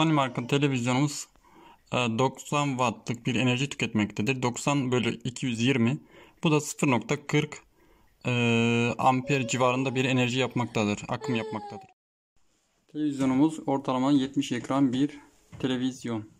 Sony marka televizyonumuz 90 e, wattlık bir enerji tüketmektedir. 90 bölü 220 bu da 0.40 e, amper civarında bir enerji yapmaktadır. Akım yapmaktadır. Televizyonumuz ortalama 70 ekran bir televizyon.